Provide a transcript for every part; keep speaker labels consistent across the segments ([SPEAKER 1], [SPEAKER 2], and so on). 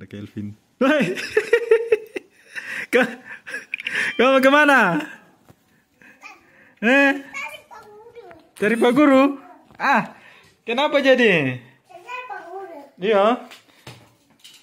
[SPEAKER 1] Ada Kelvin. Ke kamu kemana? Eh? Cari Pak Guru? Ah, kenapa jadi? Iya.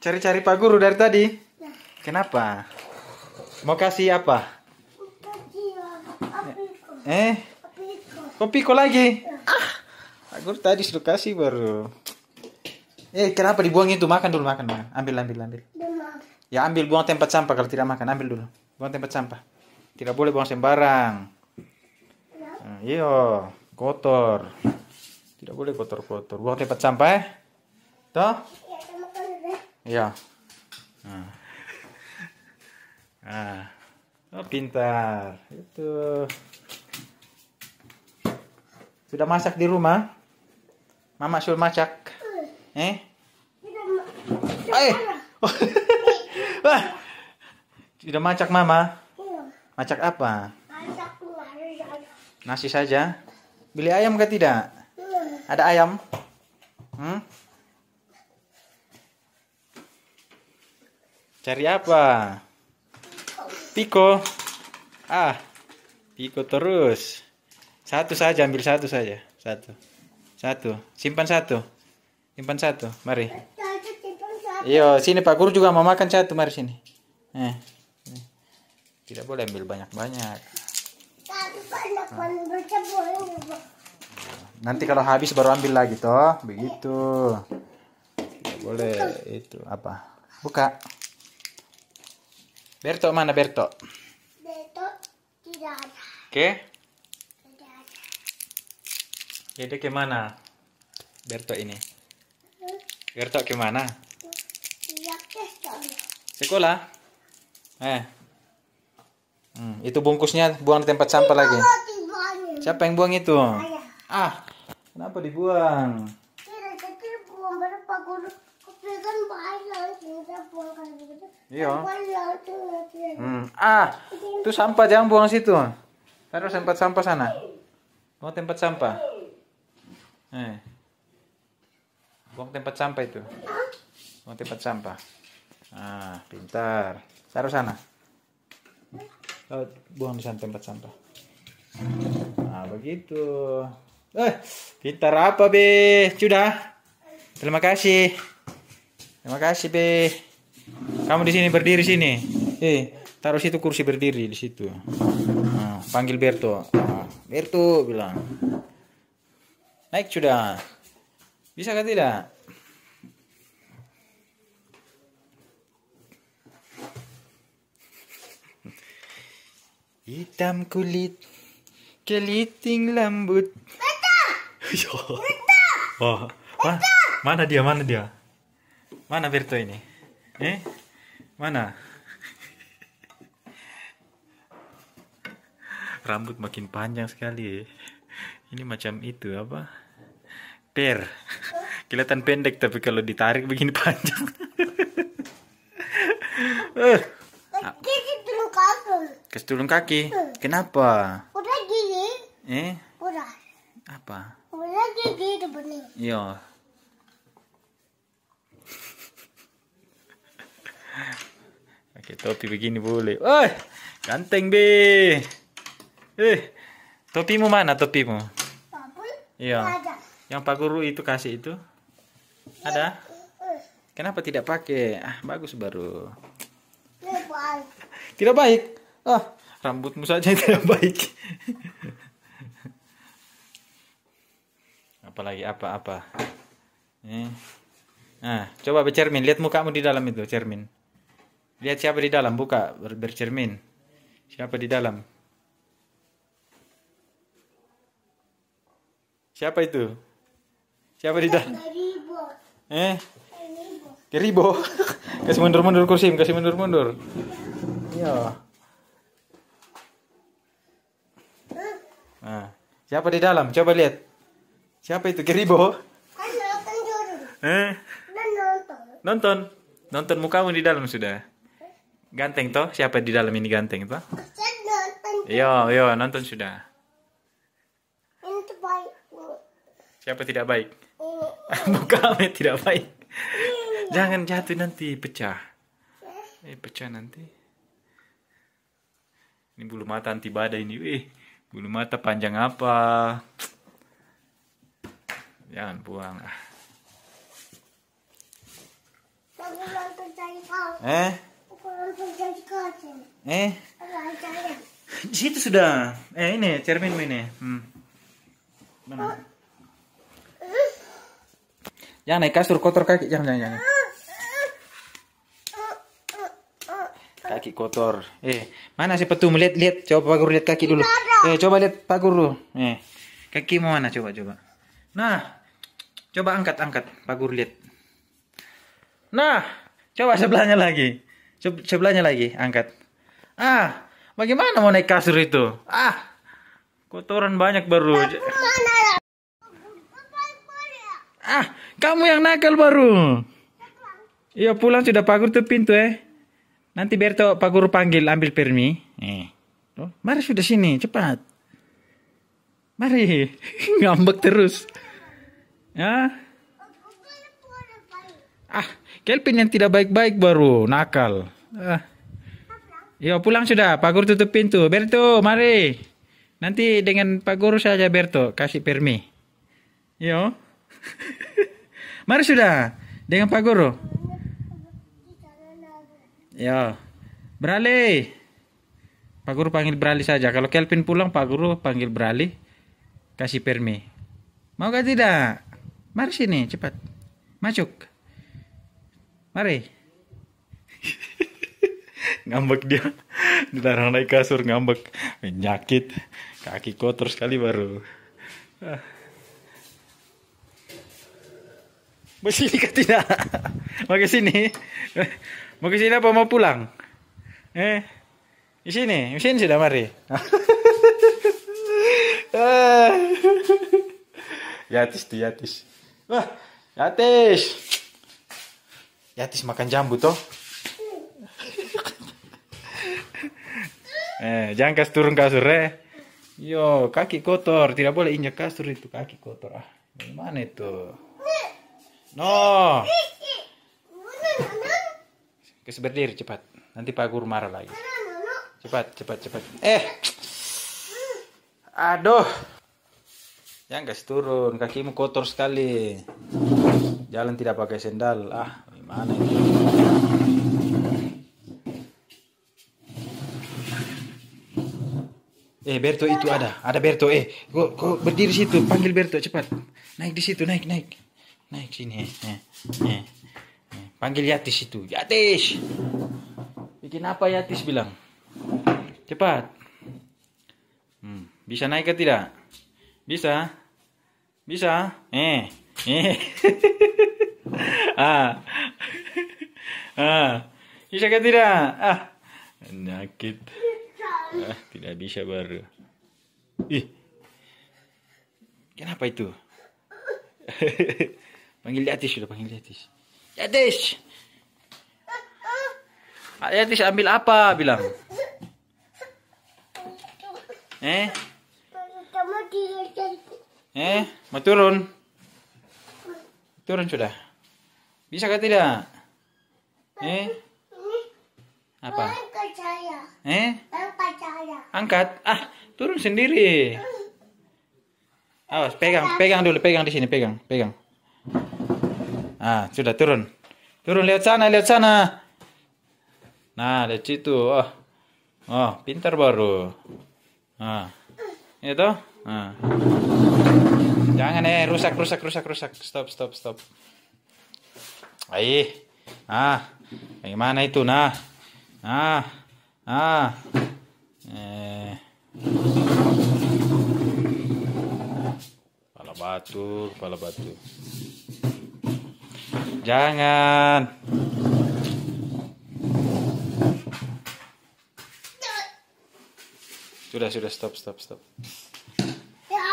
[SPEAKER 1] Cari-cari Pak Guru dari tadi. Kenapa? Mau kasih apa? Eh? Kopi kok lagi? Ah, Pak Guru tadi sudah kasih baru. Eh, kenapa dibuang itu? Makan dulu, makan, makan. Ambil, ambil, ambil. Ya, ambil buang tempat sampah kalau tidak makan. Ambil dulu. Buang tempat sampah. Tidak boleh buang sembarang. Nah, kotor. Tidak boleh kotor-kotor. Buang tempat sampah ya. Toh? Iya. Nah. Oh, pintar. Itu. Sudah masak di rumah? Mama suruh masak. Hmm. Eh? eh. Wah. Eh. Sudah macak mama? Iya. Macak apa? Nasi saja. Beli ayam ke tidak? Iya. Ada ayam? Hmm? Cari apa? Piko. Ah, Piko terus. Satu saja, ambil satu saja. Satu. Satu. Simpan satu. Simpan satu. Mari. Iya, sini Pak Guru juga mau makan satu mari sini. Eh. Tidak boleh ambil banyak-banyak. Nanti kalau habis baru ambil lagi toh, begitu. Tidak boleh itu apa? Buka. Berto mana Berto? Berto tidak ada. Oke. Okay. Tidak ada. Jadi kemana? Berto ini. Berto kemana? Sekolah. Eh. Hmm, itu bungkusnya buang di tempat sampah lagi. Siapa yang buang itu? Ah, kenapa dibuang? Iya. Hmm. Ah, itu sampah jangan buang situ. Taruh tempat sampah sana. Mau tempat sampah? Eh. Buang tempat sampah itu. Buang tempat sampah. Nah, pintar. Taruh sana. Oh, buang di sana tempat sampah. Nah, begitu. Eh, pintar apa, Be? Sudah. Terima kasih. Terima kasih, Be. Kamu di sini berdiri sini. Eh, taruh situ kursi berdiri di situ. Nah, panggil Berto. Ah, Berto bilang. Naik sudah. Bisa kan tidak? Hitam kulit, keliting lembut. Yo. oh, ma mana dia? Mana dia? Mana Virto ini? Eh? Mana? Rambut makin panjang sekali. Ini macam itu apa? Per. Kelihatan pendek tapi kalau ditarik begini panjang. Eh. Kes kaki. Hmm. Kenapa? Udah gigi. Eh? Udah. Apa? Udah gigi udah bening. Iya. Oke, topi begini boleh. Oi, ganteng be. Eh, topimu mana topimu? Iya. Yang Pak Guru itu kasih itu? Ada? Eh. Kenapa tidak pakai? Ah, bagus baru. Tidak baik. Tidak baik ah rambutmu saja yang tidak baik apalagi apa-apa eh. nah coba bercermin lihat mukamu di dalam itu cermin lihat siapa di dalam buka ber bercermin siapa di dalam siapa itu siapa di dalam eh keribo kasih mundur mundur kursi kasih mundur mundur iya Siapa di dalam? Coba lihat. Siapa itu? Keribo? Eh? Nonton. Nonton. Nonton mukamu di dalam sudah. Ganteng toh? Siapa di dalam ini ganteng toh? Yo, yo, nonton sudah. Siapa tidak baik? Mukamu tidak baik. Jangan jatuh nanti pecah. Eh, pecah nanti. Ini bulu mata anti badai ini. Eh. Bulu mata panjang apa? Jangan buang ah. Eh? Eh? Di situ sudah. Eh ini cermin ini. Hmm. Mana? Jangan naik kasur kotor kaki, jangan jangan jangan. kaki kotor. Eh, mana sih petu melihat lihat coba Pak Guru lihat kaki dulu. Eh, coba lihat Pak Guru. Eh, kaki mau mana coba coba. Nah, coba angkat angkat Pak Guru lihat. Nah, coba sebelahnya lagi. Coba sebelahnya lagi angkat. Ah, bagaimana mau naik kasur itu? Ah, kotoran banyak baru. Ah, kamu yang nakal baru. Iya pulang sudah pagur tuh pintu eh. Nanti Berto Pak Guru panggil ambil permi. Eh. Oh, mari sudah sini, cepat. Mari. Ngambek terus. Ya. Ah, Kelvin yang tidak baik-baik baru nakal. Ah. Yo ya, pulang sudah, Pak Guru tutup pintu. Berto, mari. Nanti dengan Pak Guru saja Berto kasih permi. Yo. mari sudah dengan Pak Guru. Ya. Beralih. Pak Guru panggil beralih saja. Kalau Kelvin pulang, Pak Guru panggil beralih. Kasih permi. Mau gak tidak? Mari sini, cepat. Masuk. Mari. ngambek dia. Dilarang naik kasur, ngambek. Menyakit. Kaki kotor sekali baru. Ah. Bersini tidak? Pakai sini. Mau ke sini apa mau pulang? Eh, di sini, di sini sudah mari. yatis tuh yatis. Wah, yatis. Yatis makan jambu toh. eh, jangan kas turun kasur eh. Yo, kaki kotor, tidak boleh injak kasur itu kaki kotor. Ah, gimana itu? No. Guys berdiri cepat. Nanti Pak Guru marah lagi. Cepat, cepat, cepat. Eh. Aduh. Jangan ya, guys turun, kakimu kotor sekali. Jalan tidak pakai sendal. Ah, gimana ini? Eh, Berto itu ada. Ada Berto. Eh, kok kok berdiri situ, panggil Berto cepat. Naik di situ, naik, naik. Naik sini. Eh, eh. eh. Panggil Yatis itu. Yatis. Bikin apa Yatis bilang? Cepat. Hmm, bisa naik ke tidak? Bisa. Bisa. Eh. Eh. ah. ah. Bisa ke tidak? Ah. Nyakit. Ah, tidak bisa baru. Ih. Kenapa itu? panggil Yatis sudah, panggil Yatis Edish. Edish ambil apa bilang Eh Eh mau turun Turun sudah Bisa kah tidak Eh Apa Eh Angkat Ah turun sendiri Awas pegang pegang dulu pegang di sini pegang pegang Nah, sudah turun. Turun lihat sana, lihat sana. Nah, lihat situ. Oh. Oh, pintar baru. Nah. Itu. Iya nah. Jangan eh rusak, rusak, rusak, rusak. Stop, stop, stop. Aih. Ah. Bagaimana itu, nah. Nah. Ah. Eh. Kepala batu, kepala batu. Jangan. Sudah, sudah, stop, stop, stop. Ya.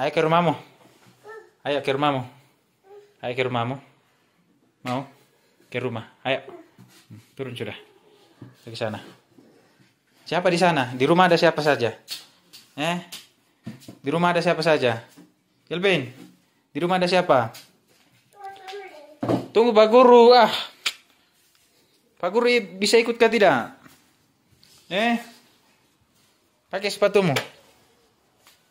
[SPEAKER 1] Ayo ke rumahmu. Ayo ke rumahmu. Ayo ke rumahmu. Mau? Ke rumah. Ayo. Hmm, turun sudah. Ke sana. Siapa di sana? Di rumah ada siapa saja? Eh? Di rumah ada siapa saja? Kelvin di rumah ada siapa? Tunggu Pak Guru. Ah. Pak Guru bisa ikut ke tidak? Eh. Pakai sepatumu.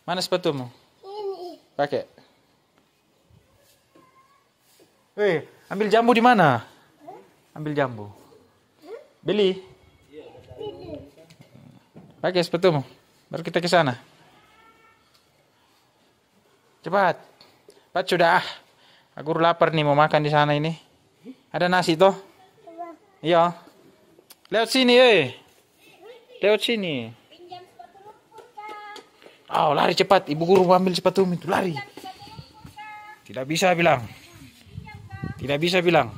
[SPEAKER 1] Mana sepatumu? Ini. Pakai. Weh, ambil jambu di mana? Ambil jambu. Beli. Pakai sepatumu. Baru kita ke sana. Cepat. Pat sudah. ah, Aku lapar nih mau makan di sana ini. Ada nasi toh? Iya. Lewat sini, eh. Lewat sini. Oh, lari cepat. Ibu guru ambil sepatu itu, lari. Tidak bisa bilang. Tidak bisa bilang.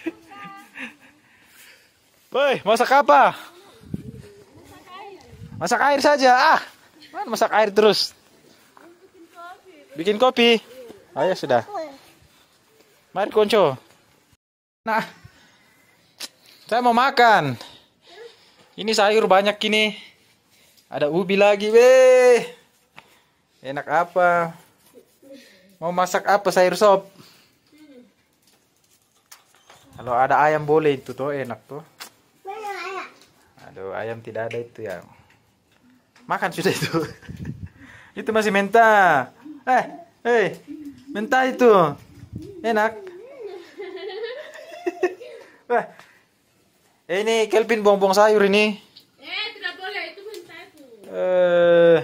[SPEAKER 1] Woi, masak apa? Masak air saja. Ah, masak air terus. Bikin kopi. Oh, Ayo ya sudah. Mari konco. Nah. Saya mau makan. Ini sayur banyak ini. Ada ubi lagi, be. Enak apa? Mau masak apa sayur sop? Kalau ada ayam boleh itu tuh enak tuh. Aduh, ayam tidak ada itu ya. Makan sudah itu. itu masih mentah. Eh, eh, minta itu. Enak. Wah. eh, ini Kelvin bongbong sayur ini. Eh, tidak boleh itu minta itu. Eh.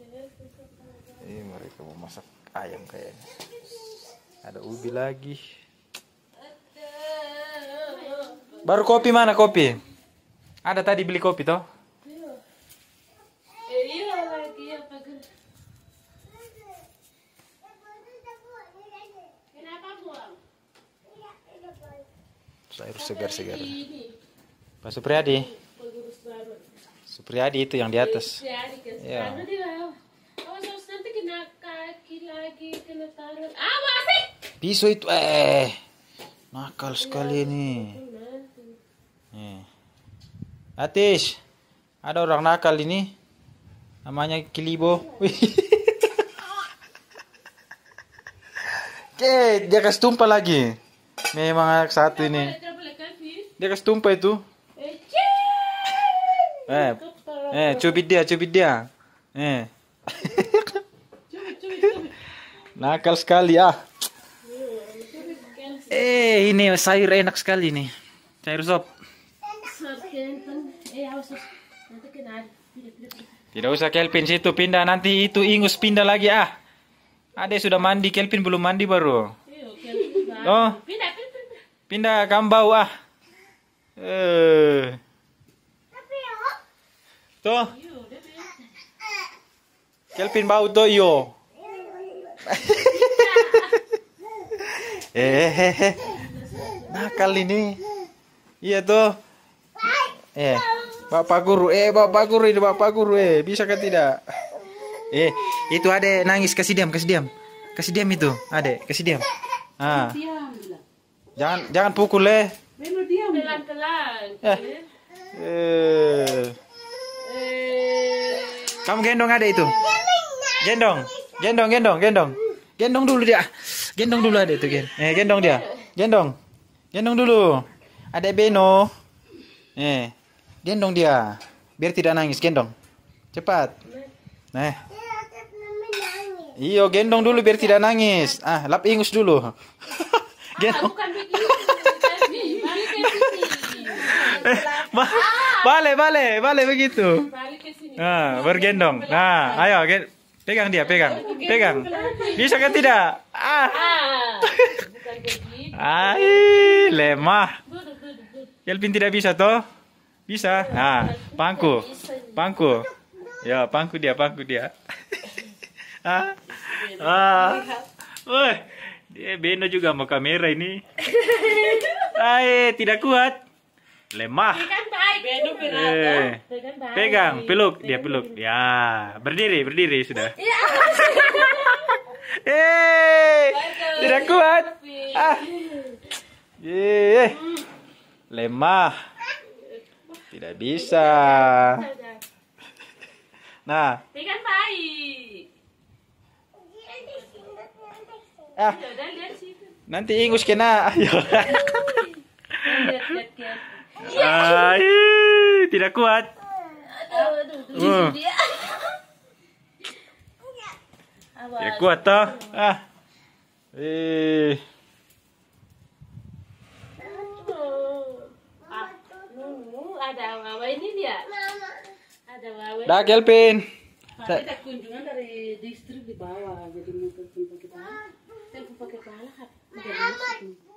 [SPEAKER 1] eh ini mereka mau masak ayam kayaknya. Ada ubi lagi. Baru kopi mana kopi? Ada tadi beli kopi toh? segar. Pak Supriyadi. Supriyadi itu yang di atas. Ya. Pisau itu eh nakal sekali iya, ini. Nih. Atis, ada orang nakal ini. Namanya Kilibo. Oke, dia kasih tumpah lagi. Memang anak satu ini. Dia kasih tumpah itu. Eh, eh, eh, cubit dia, cubit dia. Eh. Nakal sekali ah. Eh, ini sayur enak sekali nih. Sayur sop. Tidak usah Kelvin situ pindah nanti itu ingus pindah lagi ah. Ada sudah mandi Kelvin belum mandi baru. Iya, oh. Pindah, pindah. Pindah kambau ah. Eh. To? Kelvin bau to yo eh, eh, eh, eh. Nakal ini. Iya to Eh. Bapak guru, eh bapak guru ini bapak guru, eh bisa kan tidak? Eh, itu ade nangis kasih diam, kasih diam. Kasih diam itu, ade kasih diam. Ah. Jangan jangan pukul, eh. Eh. Eh. Kamu gendong ada itu? Gendong. Gendong, gendong, gendong. Gendong dulu dia. Gendong dulu ada itu, gen. Eh, gendong dia. Gendong. Gendong dulu. Ada Beno. Eh. Gendong dia. Biar tidak nangis, gendong. Cepat. Nah. Iyo, gendong dulu biar tidak nangis. Ah, lap ingus dulu. gendong. Ah, Ba, ah. balik balik balik begitu nah bergendong nah ayo pegang dia pegang pegang bisa kan tidak ah Ah, gitu. lemah. Kelvin tidak bisa toh? Bisa. Nah, pangku. Pangku. Ya, pangku dia, pangku dia. ah. Ah. Woi, dia beno juga mau kamera ini. Ai, tidak kuat lemah. Kan kan eh. kan Pegang, peluk, dia peluk. Ya, berdiri, berdiri sudah. Ya. eh, tidak kuat. Ah. Eh, eh. Hmm. lemah. Tidak bisa. Nah. Pegang baik. Ah. Nanti ingus kena. Ayo. Iya. Ay, tidak kuat. Uh. Tidak kuat toh. Ah. Eh. ada ini dia. Ada Dah Kelvin. dari distrik di bawah, jadi kita. Saya pakai